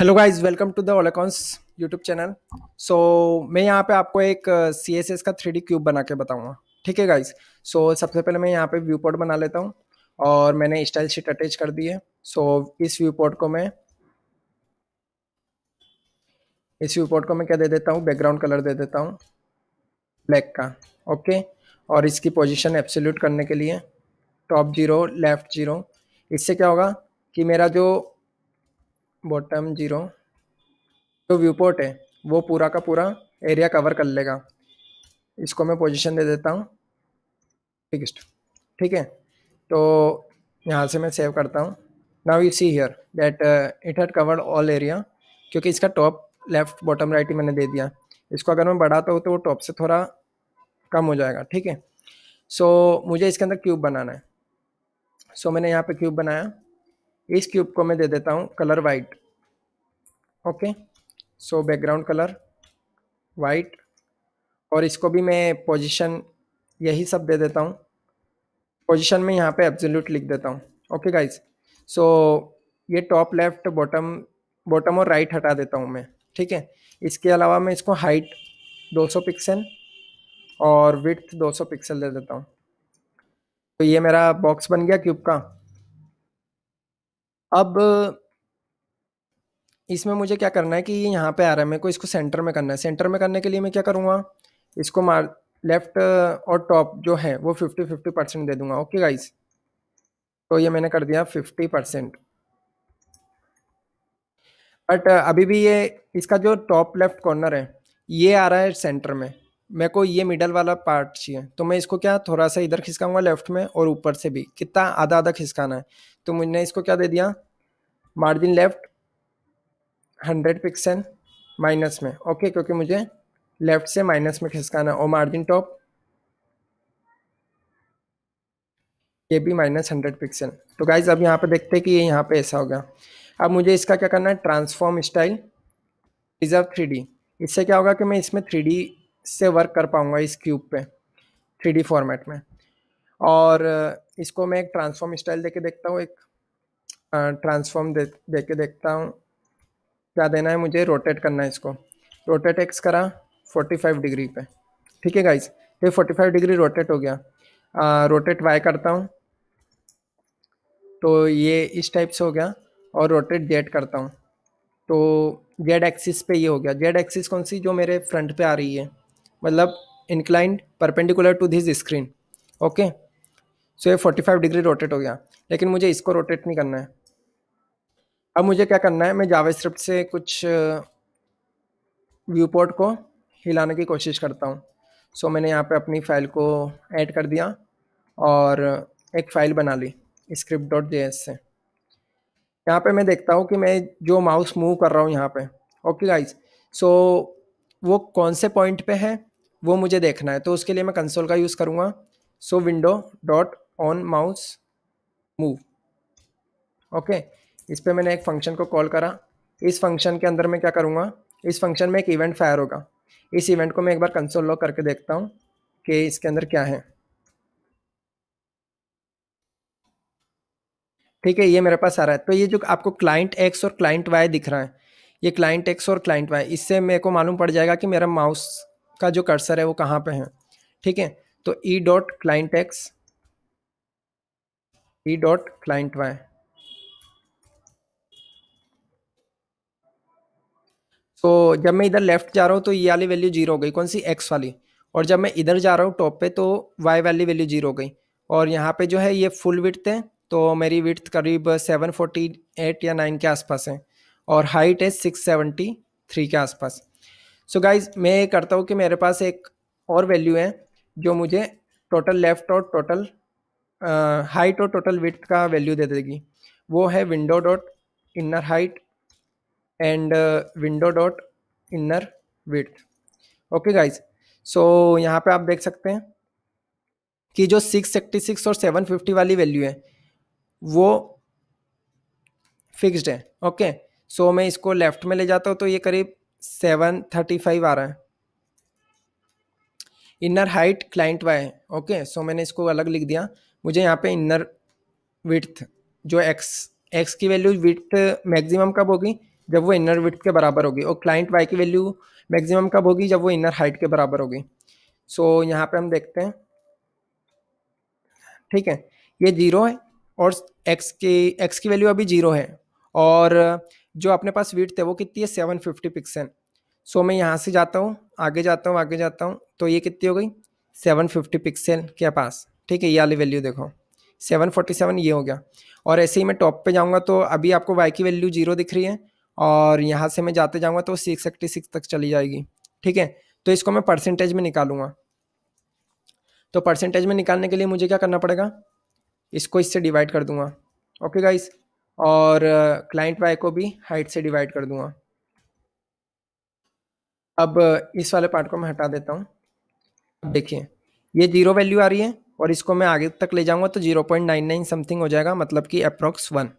Hello guys welcome to the ओलेकॉन्स YouTube channel so मैं यहाँ पे आपको एक सी एस एस का थ्री डी क्यूब बना के बताऊँगा ठीक है गाइस सो सबसे पहले मैं यहाँ पे व्यू पोर्ट बना लेता हूँ और मैंने स्टाइल शीट अटैच कर दी है सो so, इस व्यू पोर्ट को मैं इस व्यू पोर्ट को मैं क्या दे देता हूँ बैकग्राउंड कलर दे देता हूँ ब्लैक का ओके और इसकी पोजिशन एब्सोल्यूट करने के लिए टॉप जीरो लेफ्ट जीरो इससे क्या होगा कि मेरा जो बॉटम जीरो जो व्यू पोर्ट है वो पूरा का पूरा एरिया कवर कर लेगा इसको मैं पोजीशन दे देता हूँ फिक्सड ठीक है तो यहाँ से मैं सेव करता हूँ now you see here that it had covered all area क्योंकि इसका टॉप लेफ्ट बॉटम राइट ही मैंने दे दिया इसको अगर मैं बढ़ाता हूँ तो वो टॉप से थोड़ा कम हो जाएगा ठीक है सो so, मुझे इसके अंदर क्यूब बनाना है सो so, मैंने यहाँ पर क्यूब बनाया इस क्यूब को मैं दे देता हूँ colour white okay so background colour white और इसको भी मैं पोजीशन यही सब दे देता हूँ पोजीशन में यहाँ पे एब्सोल्यूट लिख देता हूँ ओके गाइज सो ये टॉप लेफ्ट बॉटम बॉटम और राइट right हटा देता हूँ मैं ठीक है इसके अलावा मैं इसको हाइट 200 पिक्सल और विथ 200 पिक्सल दे देता हूँ तो ये मेरा बॉक्स बन गया क्यूब का अब इसमें मुझे क्या करना है कि ये यहाँ पे आ रहा है मेरे को इसको सेंटर में करना है सेंटर में करने के लिए मैं क्या करूँगा इसको मार लेफ्ट uh, और टॉप जो है वो फिफ्टी फिफ्टी परसेंट दे दूंगा ओके गाइस तो ये मैंने कर दिया फिफ्टी परसेंट बट अभी भी ये इसका जो टॉप लेफ्ट कॉर्नर है ये आ रहा है सेंटर में मेरे को ये मिडल वाला पार्ट चाहिए तो मैं इसको क्या थोड़ा सा इधर खिसकाऊंगा लेफ्ट में और ऊपर से भी कितना आधा आधा खिसकाना है तो मैंने इसको क्या दे दिया margin left hundred pixel minus में ओके क्योंकि मुझे लेफ्ट से माइनस में खिसकाना और मार्जिन टॉप ये भी माइनस हंड्रेड पिक्सल तो गाइज अब यहाँ पे देखते हैं कि ये यहाँ पे ऐसा होगा अब मुझे इसका क्या करना है ट्रांसफॉर्म स्टाइल रिजर्व थ्री इससे क्या होगा कि मैं इसमें थ्री से वर्क कर पाऊँगा इस क्यूब पे थ्री फॉर्मेट में और इसको मैं एक ट्रांसफॉर्म स्टाइल दे के देखता हूँ एक ट्रांसफॉर्म दे, दे के देखता हूँ क्या देना है मुझे रोटेट करना है इसको रोटेट एक्स करा 45 डिग्री पे ठीक है गाइज ये 45 डिग्री रोटेट हो गया आ, रोटेट वाई करता हूँ तो ये इस टाइप से हो गया और रोटेट जेड करता हूँ तो जेड एक्सिस पे ये हो गया जेड एक्सिस कौन सी जो मेरे फ्रंट पे आ रही है मतलब inclined perpendicular to this screen okay so ये 45 डिग्री रोटेट हो गया लेकिन मुझे इसको रोटेट नहीं करना है अब मुझे क्या करना है मैं जावास्क्रिप्ट से कुछ व्यू पोर्ट को हिलाने की कोशिश करता हूँ सो so, मैंने यहाँ पे अपनी फ़ाइल को ऐड कर दिया और एक फ़ाइल बना ली स्क्रिप्ट डॉट जे से यहाँ पे मैं देखता हूँ कि मैं जो माउस मूव कर रहा हूँ यहाँ पे ओके गाइज सो वो कौन से पॉइंट पे है वो मुझे देखना है तो उसके लिए मैं कंसोल का यूज़ करूँगा so window dot on mouse move okay इस पर मैंने एक फंक्शन को कॉल करा इस फंक्शन के अंदर मैं क्या करूँगा इस फंक्शन में एक इवेंट फायर होगा इस इवेंट को मैं एक बार कंसोल लॉक करके देखता हूँ कि इसके अंदर क्या है ठीक है ये मेरे पास आ रहा है तो ये जो आपको क्लाइंट एक्स और क्लाइंट वाई दिख रहा है ये क्लाइंट एक्स और क्लाइंट वाई इससे मेरे को मालूम पड़ जाएगा कि मेरा माउस का जो कर्सर है वो कहाँ पे है ठीक है तो E dot client X E dot client Y तो जब मैं इधर लेफ्ट जा रहा हूँ तो ये वाली वैल्यू जीरो हो गई कौन सी एक्स वाली और जब मैं इधर जा रहा हूँ टॉप पे तो वाई वाली वैल्यू जीरो हो गई और यहाँ पे जो है ये फुल विथ है तो मेरी विथ करीब सेवन फोर्टी एट या नाइन के आसपास है और हाइट है सिक्स सेवेंटी थ्री के आसपास सो गाइज मैं ये करता हूँ कि मेरे पास एक और वैल्यू है जो मुझे टोटल लेफ़्ट और टोटल हाइट और टोटल विथ का वैल्यू दे देगी वो है window dot inner height and window dot inner width okay guys so यहाँ पे आप देख सकते हैं कि जो 666 और 750 वाली वैल्यू है वो फिक्स्ड है ओके okay? सो so, मैं इसको लेफ्ट में ले जाता हूँ तो ये करीब 735 आ रहा है इनर हाइट क्लाइंट वाई है ओके सो मैंने इसको अलग लिख दिया मुझे यहाँ पे इनर विथ जो एक्स एक्स की वैल्यू विथ मैक्सिमम कब होगी जब वो इनर विथ के बराबर होगी और क्लाइंट वाई की वैल्यू मैक्सिमम कब होगी जब वो इनर हाइट के बराबर होगी सो so, यहाँ पे हम देखते हैं ठीक है ये जीरो है और एक्स की एक्स की वैल्यू अभी जीरो है और जो अपने पास वीट थे वो कितनी है सेवन फिफ्टी पिक्सल सो मैं यहाँ से जाता हूँ आगे जाता हूँ आगे जाता हूँ तो ये कितनी हो गई सेवन फिफ्टी पिक्सल के पास ठीक है ये वाली वैल्यू देखो सेवन फोर्टी सेवन ये हो गया और ऐसे ही मैं टॉप पे जाऊँगा तो अभी आपको वाई की वैल्यू जीरो दिख रही है और यहाँ से मैं जाते जाऊँगा तो सिक्स एक्टी सिक्स तक चली जाएगी ठीक है तो इसको मैं परसेंटेज में निकालूंगा तो परसेंटेज में निकालने के लिए मुझे क्या करना पड़ेगा इसको इससे डिवाइड कर दूंगा ओके गाइस और क्लाइंट uh, वाई को भी हाइट से डिवाइड कर दूंगा अब uh, इस वाले पार्ट को मैं हटा देता हूँ अब देखिए ये जीरो वैल्यू आ रही है और इसको मैं आगे तक ले जाऊँगा तो zero point nine nine something हो जाएगा मतलब कि अप्रोक्स वन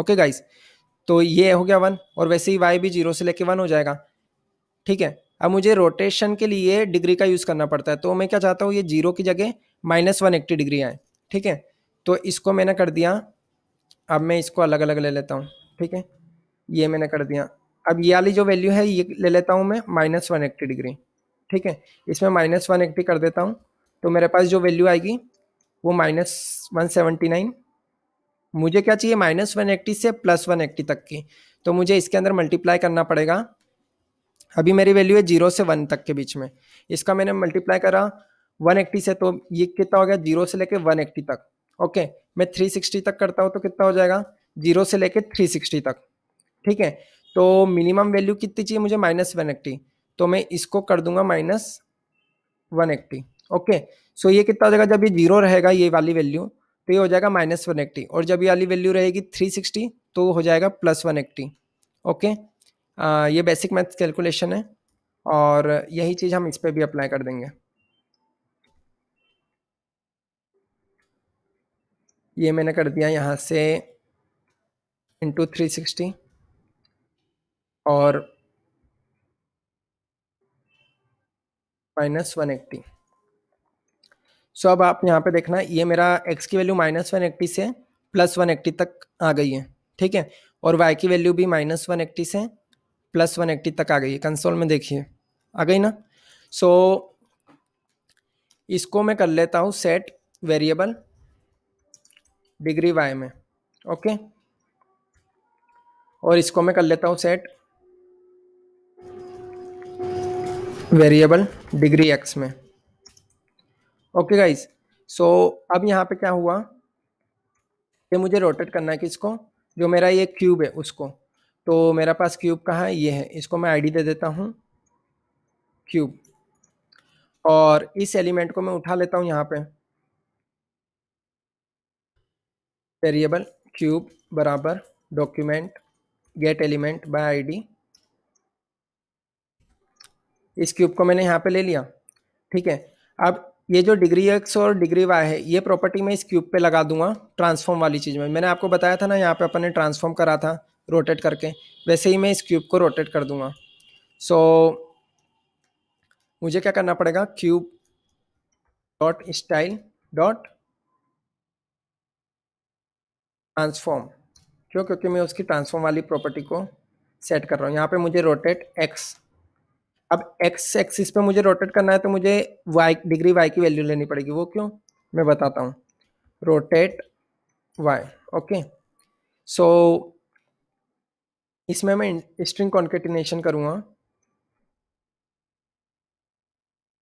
ओके गाइस तो ये हो गया वन और वैसे ही वाई भी जीरो से लेके वन हो जाएगा ठीक है अब मुझे रोटेशन के लिए डिग्री का यूज़ करना पड़ता है तो मैं क्या चाहता हूँ ये जीरो की जगह माइनस वन एट्टी डिग्री आए ठीक है तो इसको मैंने कर दिया अब मैं इसको अलग अलग ले लेता हूँ ठीक है ये मैंने कर दिया अब ये वाली जो वैल्यू है ये ले लेता हूँ मैं माइनस वन एट्टी डिग्री ठीक है इसमें माइनस वन एट्टी कर देता हूँ तो मेरे पास जो वैल्यू आएगी वो माइनस वन सेवेंटी नाइन मुझे क्या चाहिए माइनस वन एट्टी से प्लस वन एट्टी तक की तो मुझे इसके अंदर मल्टीप्लाई करना पड़ेगा अभी मेरी वैल्यू है जीरो से वन तक के बीच में इसका मैंने मल्टीप्लाई करा वन एट्टी से तो ये कितना हो गया जीरो से लेके वन एट्टी तक ओके मैं थ्री सिक्सटी तक करता हूँ तो कितना हो जाएगा जीरो से लेके थ्री सिक्सटी तक ठीक है तो मिनिमम वैल्यू कितनी चाहिए मुझे माइनस वन एट्टी तो मैं इसको कर दूंगा minus one eighty okay so ये कितना हो जाएगा जब ये जीरो रहेगा ये वाली वैल्यू तो ये हो जाएगा माइनस वन एक्टी और जब ये वाली वैल्यू रहेगी थ्री सिक्सटी तो हो जाएगा प्लस वन एक्टी ओके आ, ये बेसिक मैथ्स कैलकुलेशन है और यही चीज़ हम इस पर भी अप्लाई कर देंगे ये मैंने कर दिया यहाँ से इंटू थ्री सिक्सटी और माइनस वन एट्टी सो अब आप यहाँ पे देखना ये मेरा एक्स की वैल्यू माइनस वन एट्टी से प्लस वन एट्टी तक आ गई है ठीक है और वाई की वैल्यू भी माइनस वन एट्टी से प्लस वन एट्टी तक आ गई है कंसोल में देखिए आ गई ना सो so, इसको मैं कर लेता हूँ सेट वेरिएबल डिग्री वाई में ओके और इसको मैं कर लेता हूँ सेट वेरिएबल डिग्री एक्स में ओके गाइज सो अब यहाँ पे क्या हुआ कि मुझे रोटेट करना है किसको जो मेरा ये क्यूब है उसको तो मेरा पास क्यूब कहाँ है ये है इसको मैं आईडी दे देता हूँ क्यूब और इस एलिमेंट को मैं उठा लेता हूँ यहाँ पे वेरिएबल क्यूब बराबर document get element by ID इस क्यूब को मैंने यहाँ पे ले लिया ठीक है अब ये जो डिग्री एक्स और डिग्री वाई है ये प्रॉपर्टी मैं इस क्यूब पे लगा दूंगा ट्रांसफॉर्म वाली चीज़ में मैंने आपको बताया था ना यहाँ पे अपन ने ट्रांसफॉर्म करा था रोटेट करके वैसे ही मैं इस क्यूब को रोटेट कर दूंगा सो so, मुझे क्या करना पड़ेगा cube dot style dot transform क्यों क्योंकि मैं उसकी ट्रांसफॉर्म वाली प्रॉपर्टी को सेट कर रहा हूँ यहाँ पर मुझे रोटेट एक्स अब एक्स एक्सिस पे मुझे रोटेट करना है तो मुझे वाई डिग्री वाई की वैल्यू लेनी पड़ेगी वो क्यों मैं बताता हूँ रोटेट वाई ओके सो इसमें मैं स्ट्रिंग कॉन्केटिनेशन करूँगा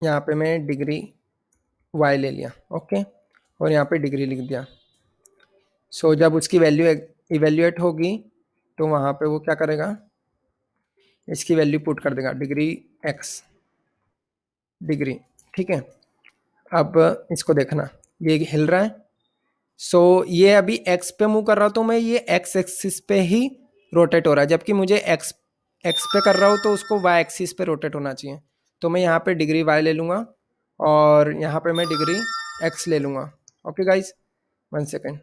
यहाँ पे मैं डिग्री वाई ले लिया ओके और यहाँ पे डिग्री लिख दिया सो so, जब उसकी वैल्यू इवेल्यूएट होगी तो वहाँ पे वो क्या करेगा इसकी वैल्यू पुट कर देगा डिग्री एक्स डिग्री ठीक है अब इसको देखना ये हिल रहा है सो so, ये अभी एक्स पे मूव कर रहा हूँ तो मैं ये एक्स एक्सिस पे ही रोटेट हो रहा है जबकि मुझे एक्स एक्स पे कर रहा हूँ तो उसको वाई एक्सिस पे रोटेट होना चाहिए तो मैं यहाँ पे डिग्री वाई ले लूँगा और यहाँ पे मैं डिग्री एक्स ले लूँगा ओके गाइज वन सेकेंड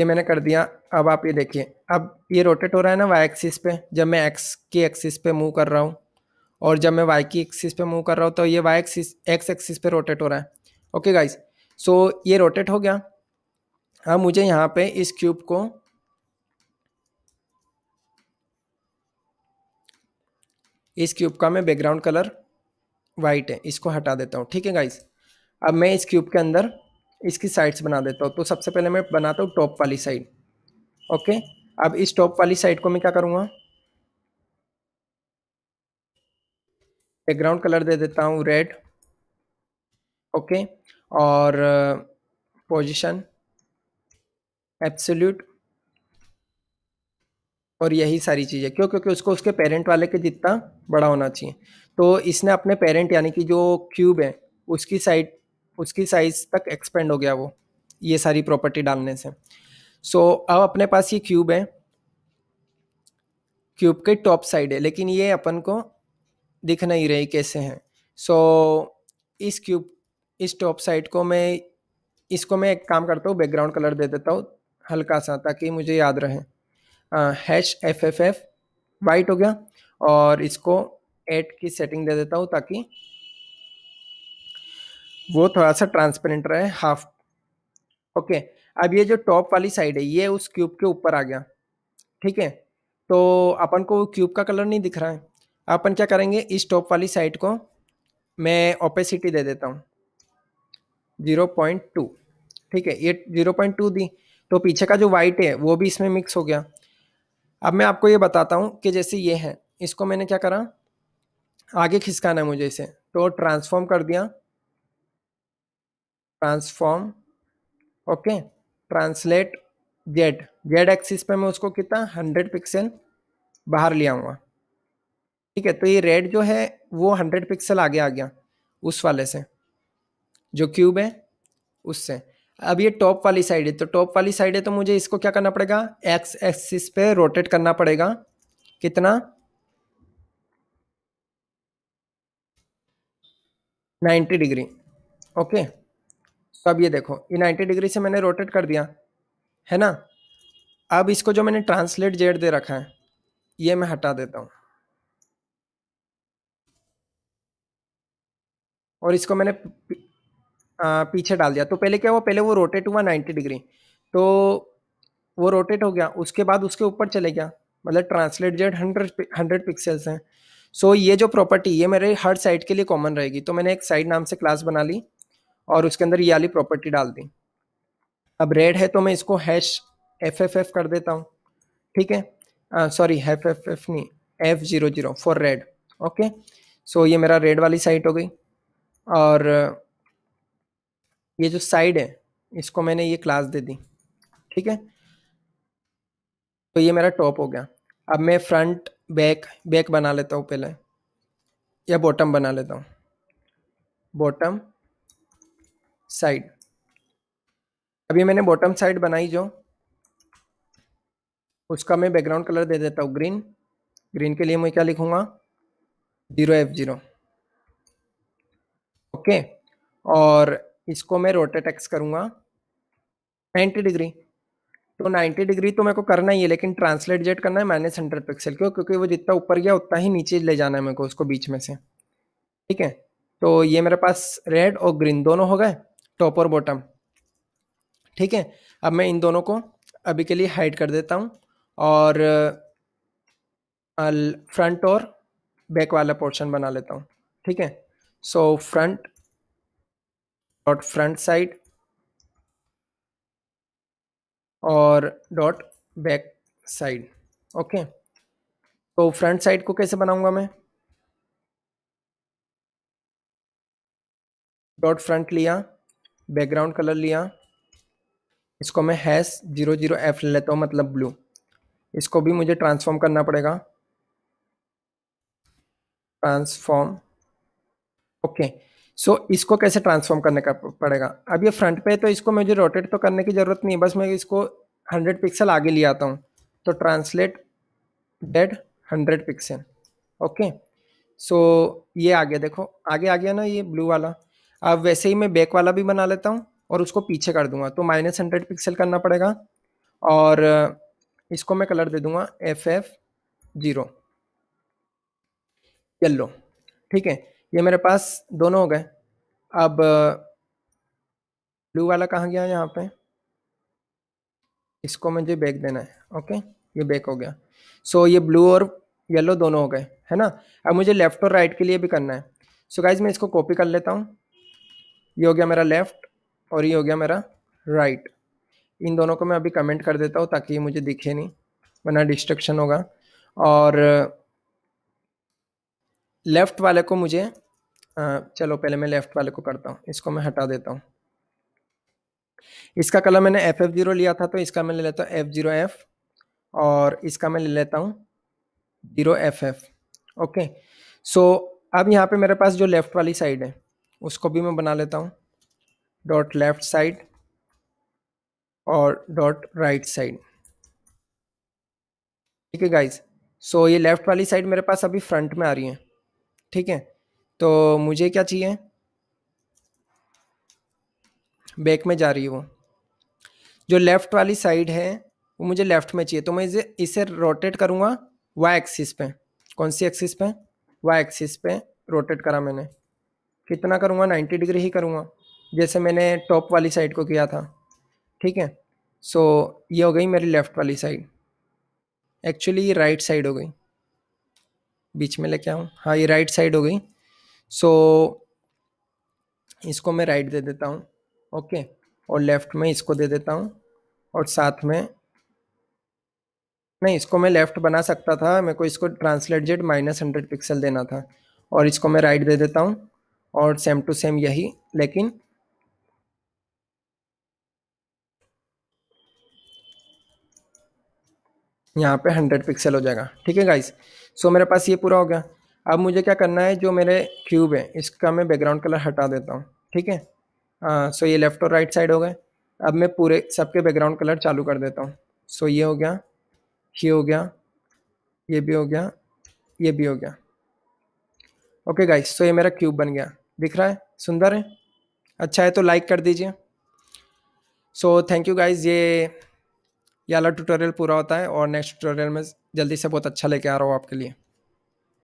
ये मैंने कर दिया अब आप ये देखिए अब ये रोटेट हो रहा है ना वाई एक्सिस पे जब मैं एक्स की एक्सिस पे मूव कर रहा हूँ और जब मैं वाई की एक्सिस पे मूव कर रहा हूँ तो ये वाई एक्सिस एक्स एक्सिस पे रोटेट हो रहा है ओके गाइस सो ये रोटेट हो गया अब मुझे यहाँ पे इस क्यूब को इस क्यूब का मैं बैकग्राउंड कलर वाइट है इसको हटा देता हूँ ठीक है गाइस अब मैं इस क्यूब के अंदर इसकी साइड्स बना देता हूँ तो सबसे पहले मैं बनाता हूँ टॉप वाली साइड ओके अब इस टॉप वाली साइड को मैं क्या करूँगा बैकग्राउंड कलर दे देता हूँ रेड ओके और पोजीशन एब्सोल्यूट और यही सारी चीज़ें क्यों क्योंकि उसको उसके पेरेंट वाले के जितना बड़ा होना चाहिए तो इसने अपने पेरेंट यानी कि जो क्यूब है उसकी साइड उसकी साइज तक एक्सपेंड हो गया वो ये सारी प्रॉपर्टी डालने से सो so, अब अपने पास ये क्यूब है क्यूब के टॉप साइड है लेकिन ये अपन को दिख नहीं रही कैसे हैं सो so, इस क्यूब इस टॉप साइड को मैं इसको मैं एक काम करता हूँ बैकग्राउंड कलर दे देता हूँ हल्का सा ताकि मुझे याद रहे hash F F F white हो गया और इसको एट की सेटिंग दे देता हूँ ताकि वो थोड़ा सा ट्रांसपेरेंट रहे हाफ ओके अब ये जो टॉप वाली साइड है ये उस क्यूब के ऊपर आ गया ठीक है तो अपन को क्यूब का कलर नहीं दिख रहा है अपन क्या करेंगे इस टॉप वाली साइड को मैं ओपेसिटी दे देता हूँ जीरो पॉइंट टू ठीक है ये जीरो पॉइंट टू दी तो पीछे का जो वाइट है वो भी इसमें मिक्स हो गया अब मैं आपको ये बताता हूँ कि जैसे ये है इसको मैंने क्या करा आगे खिसकाना है मुझे इसे तो ट्रांसफॉर्म कर दिया transform okay translate Z Z axis पे मैं उसको कितना हंड्रेड पिक्सल बाहर लिया हुआ ठीक है तो ये रेड जो है वो हंड्रेड पिक्सल आगे आ गया उस वाले से जो क्यूब है उससे अब ये टॉप वाली साइड है तो टॉप वाली साइड है तो मुझे इसको क्या करना पड़ेगा एक्स एक्सिस पे रोटेट करना पड़ेगा कितना नाइन्टी डिग्री ओके तो अब ये देखो ये नाइन्टी डिग्री से मैंने रोटेट कर दिया है ना अब इसको जो मैंने ट्रांसलेट जेड दे रखा है ये मैं हटा देता हूँ और इसको मैंने पीछे डाल दिया तो पहले क्या हुआ पहले वो रोटेट हुआ 90 डिग्री तो वो रोटेट हो गया उसके बाद उसके ऊपर चले गया मतलब translate Z hundred hundred pixels हैं सो ये जो प्रॉपर्टी ये मेरे हर साइड के लिए कॉमन रहेगी तो मैंने एक साइड नाम से क्लास बना ली और उसके अंदर ये वाली प्रॉपर्टी डाल दी अब रेड है तो मैं इसको हैश एफ एफ एफ कर देता हूँ ठीक है सॉरी एफ एफ एफ नहीं F zero zero for red okay so ये मेरा रेड वाली साइट हो गई और ये जो साइड है इसको मैंने ये क्लास दे दी ठीक है तो ये मेरा टॉप हो गया अब मैं फ्रंट बैक बैक बना लेता हूँ पहले या बॉटम बना लेता हूँ बॉटम साइड अभी मैंने बॉटम साइड बनाई जो उसका मैं बैकग्राउंड कलर दे देता हूँ ग्रीन ग्रीन के लिए मैं क्या लिखूँगा ज़ीरो एफ ज़ीरो ओके और इसको मैं रोटेट एक्स करूँगा नाइन्टी डिग्री तो 90 डिग्री तो मेरे को करना ही है लेकिन ट्रांसलेट जेट करना है माइनस हंड्रेड पिक्सल क्यों क्योंकि वो जितना ऊपर गया उतना ही नीचे ले जाना है मेरे को उसको बीच में से ठीक है तो ये मेरे पास रेड और ग्रीन दोनों हो गए टॉप और बॉटम ठीक है अब मैं इन दोनों को अभी के लिए हाइड कर देता हूँ और फ्रंट और बैक वाला पोर्शन बना लेता हूँ ठीक है so front dot front side और डॉट बैक साइड ओके तो फ्रंट साइड को कैसे बनाऊंगा मैं डॉट फ्रंट लिया बैकग्राउंड कलर लिया इसको मैं हैश जीरो जीरो एफ ले लेता हूँ मतलब ब्लू इसको भी मुझे ट्रांसफॉर्म करना पड़ेगा ट्रांसफॉर्म ओके सो इसको कैसे ट्रांसफॉर्म करने का पड़ेगा अब ये फ्रंट पे तो इसको मुझे रोटेट तो करने की ज़रूरत नहीं है बस मैं इसको 100 पिक्सल आगे ले आता हूँ तो translate Z 100 pixel okay so ये आ गया देखो आगे आ गया ना ये ब्लू वाला अब वैसे ही मैं बैक वाला भी बना लेता हूँ और उसको पीछे कर दूंगा तो माइनस हंड्रेड पिक्सल करना पड़ेगा और इसको मैं कलर दे दूंगा एफ एफ ज़ीरो येल्लो ठीक है ये मेरे पास दोनों हो गए अब ब्लू वाला कहाँ गया यहाँ पे इसको मुझे बैक देना है ओके ये बैक हो गया सो ये ब्लू और येलो दोनों हो गए है ना अब मुझे लेफ़्ट और राइट के लिए भी करना है सो so, गाइज मैं इसको कॉपी कर लेता हूँ ये हो गया मेरा लेफ़्ट और ये हो गया मेरा राइट right. इन दोनों को मैं अभी कमेंट कर देता हूँ ताकि ये मुझे दिखे नहीं वरना डिस्ट्रक्शन होगा और लेफ़्ट वाले को मुझे चलो पहले मैं लेफ़्ट वाले को करता हूँ इसको मैं हटा देता हूँ इसका कलर मैंने एफ एफ ज़ीरो लिया था तो इसका मैं ले लेता हूँ एफ ज़ीरो एफ़ और इसका मैं ले लेता हूँ zero F F okay so अब यहाँ पे मेरे पास जो लेफ़्ट वाली साइड है उसको भी मैं बना लेता हूँ डॉट लेफ्ट साइड और डॉट राइट साइड ठीक है गाइज सो ये लेफ़्ट वाली साइड मेरे पास अभी फ्रंट में आ रही है ठीक है तो मुझे क्या चाहिए बैक में जा रही है वो जो लेफ़्ट वाली साइड है वो मुझे लेफ़्ट में चाहिए तो मैं इसे इसे रोटेट करूँगा वाई एक्सिस पे कौन सी एक्सिस पे वाई एक्सिस पे रोटेट करा मैंने कितना करूँगा 90 डिग्री ही करूँगा जैसे मैंने टॉप वाली साइड को किया था ठीक है सो so, ये हो गई मेरी लेफ़्ट वाली साइड एक्चुअली ये राइट साइड हो गई बीच में लेके आऊँ हाँ ये राइट साइड हो गई सो so, इसको मैं राइट दे देता हूँ ओके और लेफ़्ट में इसको दे देता हूँ और साथ में नहीं इसको मैं लेफ़्ट बना सकता था मेरे को इसको translate Z minus hundred pixel देना था और इसको मैं राइट दे देता हूँ और सेम टू सेम यही लेकिन यहाँ पे 100 पिक्सल हो जाएगा ठीक है गाइस सो मेरे पास ये पूरा हो गया अब मुझे क्या करना है जो मेरे क्यूब है इसका मैं बैकग्राउंड कलर हटा देता हूँ ठीक है सो हाँ, ये लेफ़्ट और राइट साइड हो गए अब मैं पूरे सबके बैकग्राउंड कलर चालू कर देता हूँ सो ये हो गया ये हो गया ये भी हो गया ये भी हो गया ओके गाइस सो ये मेरा क्यूब बन गया दिख रहा है सुंदर है अच्छा है तो लाइक कर दीजिए सो थैंक यू गाइज ये ये अला ट्यूटोरियल पूरा होता है और नेक्स्ट ट्यूटोरियल में जल्दी से बहुत अच्छा लेके आ रहा हूँ आपके लिए